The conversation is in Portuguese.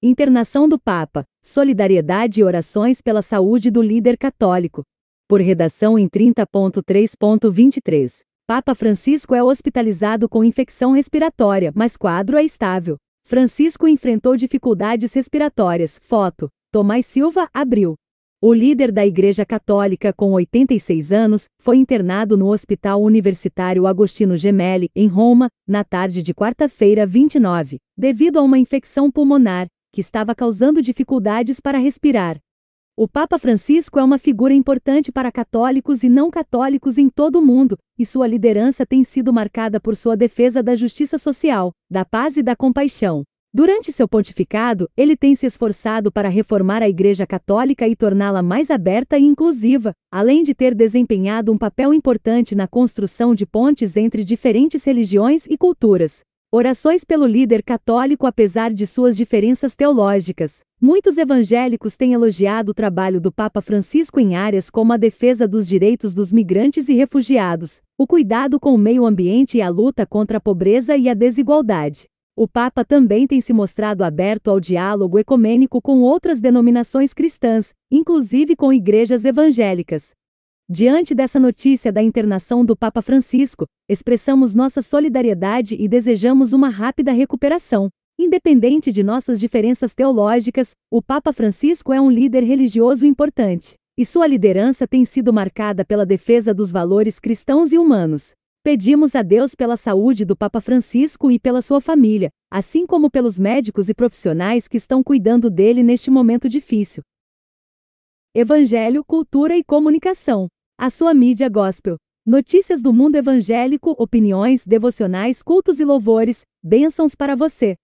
Internação do Papa, solidariedade e orações pela saúde do líder católico. Por redação em 30.3.23. Papa Francisco é hospitalizado com infecção respiratória, mas quadro é estável. Francisco enfrentou dificuldades respiratórias. Foto. Tomás Silva abriu. O líder da Igreja Católica, com 86 anos, foi internado no Hospital Universitário Agostino Gemelli, em Roma, na tarde de quarta-feira 29, devido a uma infecção pulmonar, que estava causando dificuldades para respirar. O Papa Francisco é uma figura importante para católicos e não católicos em todo o mundo, e sua liderança tem sido marcada por sua defesa da justiça social, da paz e da compaixão. Durante seu pontificado, ele tem se esforçado para reformar a Igreja Católica e torná-la mais aberta e inclusiva, além de ter desempenhado um papel importante na construção de pontes entre diferentes religiões e culturas. Orações pelo líder católico apesar de suas diferenças teológicas. Muitos evangélicos têm elogiado o trabalho do Papa Francisco em áreas como a defesa dos direitos dos migrantes e refugiados, o cuidado com o meio ambiente e a luta contra a pobreza e a desigualdade. O Papa também tem se mostrado aberto ao diálogo ecumênico com outras denominações cristãs, inclusive com igrejas evangélicas. Diante dessa notícia da internação do Papa Francisco, expressamos nossa solidariedade e desejamos uma rápida recuperação. Independente de nossas diferenças teológicas, o Papa Francisco é um líder religioso importante, e sua liderança tem sido marcada pela defesa dos valores cristãos e humanos. Pedimos a Deus pela saúde do Papa Francisco e pela sua família, assim como pelos médicos e profissionais que estão cuidando dele neste momento difícil. Evangelho, Cultura e Comunicação a sua mídia gospel. Notícias do mundo evangélico, opiniões, devocionais, cultos e louvores. Bênçãos para você.